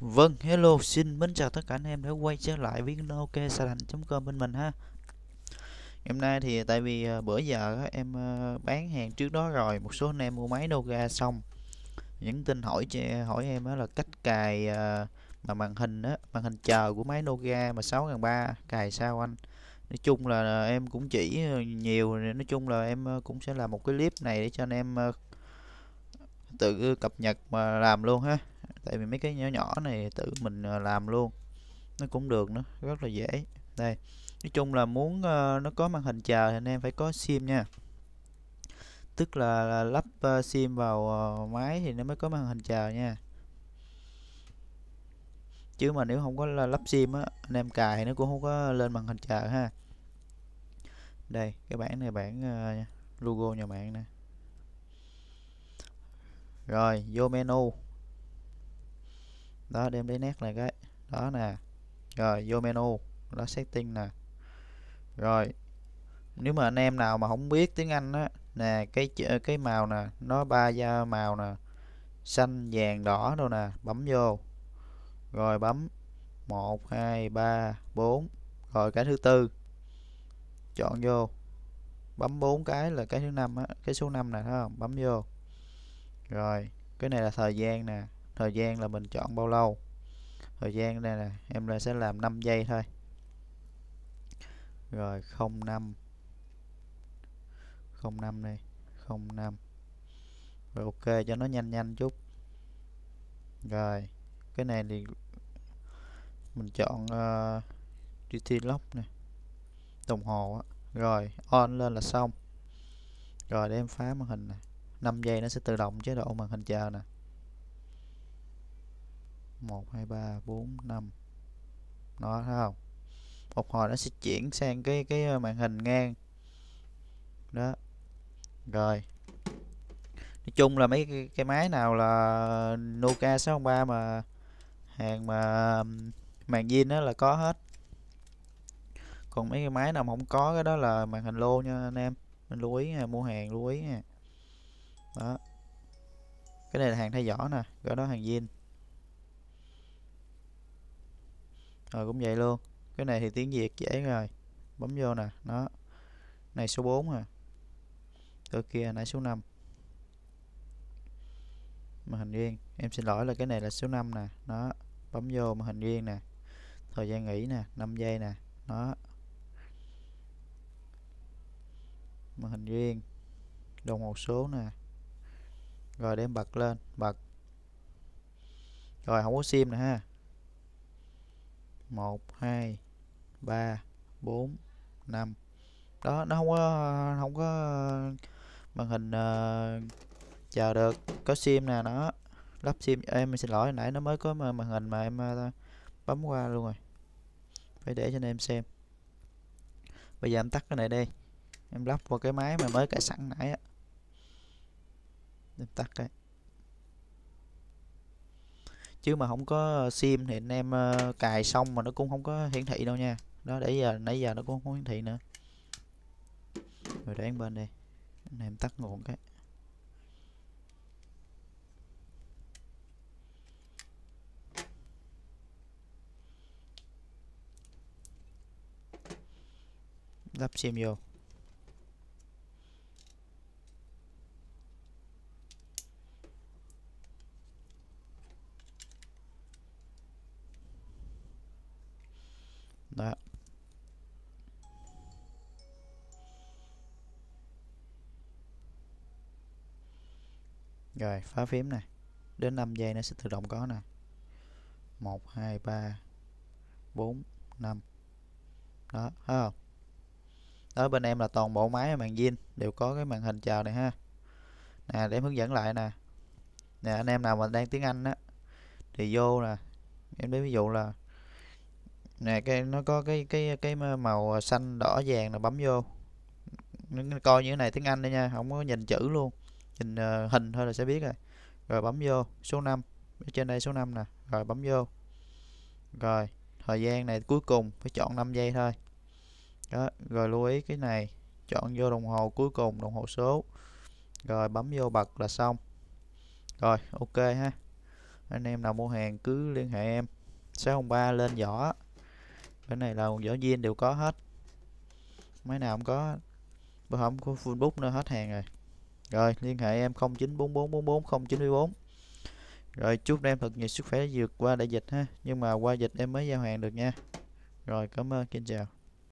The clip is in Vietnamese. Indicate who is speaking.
Speaker 1: Vâng, hello, xin mến chào tất cả anh em đã quay trở lại với oksalanh.com bên mình ha Hôm nay thì tại vì à, bữa giờ em à, bán hàng trước đó rồi, một số anh em mua máy Noga xong Những tin hỏi hỏi em là cách cài à, mà màn hình á, màn hình chờ của máy Noga mà 6300 cài sao anh Nói chung là em cũng chỉ nhiều, nói chung là em cũng sẽ làm một cái clip này để cho anh em tự cập nhật mà làm luôn ha tại vì mấy cái nhỏ nhỏ này tự mình ờ, làm luôn nó cũng được nữa rất là dễ đây nói chung là muốn uh, nó có màn hình chờ thì anh em phải có sim nha tức là, là lắp uh, sim vào uh, máy thì nó mới có màn hình chờ nha chứ mà nếu không có lắp sim á anh em cài nó cũng không có lên màn hình chờ ha đây cái bảng này bảng uh, logo nhà mạng nè rồi vô menu đó đem đến nét này cái đó nè rồi vô menu đó setting nè rồi nếu mà anh em nào mà không biết tiếng Anh á nè cái cái màu nè nó ba da màu nè xanh vàng đỏ đâu nè bấm vô rồi bấm 1 2 3 4 rồi cái thứ tư chọn vô bấm bốn cái là cái thứ năm á cái số 5 nè thấy không bấm vô rồi cái này là thời gian nè thời gian là mình chọn bao lâu thời gian đây nè em là sẽ làm 5 giây thôi rồi 05 05 này 05 rồi ok cho nó nhanh nhanh chút rồi cái này thì mình chọn uh, lock này đồng hồ á rồi on lên là xong rồi để em phá màn hình này 5 giây nó sẽ tự động chế độ màn hình chờ nè 1 2 3 4 5 nó thấy không một hồi nó sẽ chuyển sang cái cái ờ, màn hình ngang đó rồi nói chung là mấy cái, cái máy nào là Nokia 603 mà hàng mà màn zin đó là có hết còn mấy cái máy nào mà không có cái đó là màn hình lô nha anh em mình lưu ý nha mua hàng lưu ý nha đó cái này là hàng thay vỏ nè cái đó hàng zin rồi ờ, cũng vậy luôn cái này thì tiếng việt dễ rồi bấm vô nè nó này số 4 à ở kia nãy số 5 màn hình riêng em xin lỗi là cái này là số 5 nè nó bấm vô màn hình riêng nè thời gian nghỉ nè 5 giây nè nó màn hình riêng đồng hồ số nè rồi đem bật lên bật rồi không có sim nữa ha 1 2 3 4 5 đó nó không có không có màn hình uh, chờ được có sim nè nó lắp sim em mình xin lỗi nãy nó mới có màn hình mà em uh, bấm qua luôn rồi phải để cho anh em xem bây giờ em tắt cái này đi em lắp vào cái máy mà mới cài sẵn nãy á em tắt cái chứ mà không có sim thì anh em ờ, cài xong mà nó cũng không có hiển thị đâu nha đó để giờ nãy giờ nó cũng không hiển thị nữa rồi để bên đây anh em tắt nguồn cái lắp sim vô Đó. Rồi, phá phím này. Đến 5 giây nó sẽ tự động có nè. 1 2 3 4 5. Đó, thấy không? Đó bên em là toàn bộ máy màn zin đều có cái màn hình chào này ha. Nè để em hướng dẫn lại nè. Nè anh em nào mà đang tiếng Anh á thì vô nè. Em lấy ví dụ là nè cái nó có cái cái cái màu xanh đỏ vàng là bấm vô nó coi như thế này tiếng Anh đây nha không có nhìn chữ luôn nhìn uh, hình thôi là sẽ biết rồi rồi bấm vô số 5 trên đây số 5 nè rồi bấm vô rồi thời gian này cuối cùng phải chọn 5 giây thôi đó rồi lưu ý cái này chọn vô đồng hồ cuối cùng đồng hồ số rồi bấm vô bật là xong rồi ok ha anh em nào mua hàng cứ liên hệ em 603 lên giỏ cái này là giáo viên đều có hết máy nào cũng có bữa có của fullbook nữa hết hàng rồi rồi liên hệ em 0944444094 rồi chúc em thật nhiều sức khỏe vượt qua đại dịch ha nhưng mà qua dịch em mới giao hàng được nha rồi cảm ơn kính chào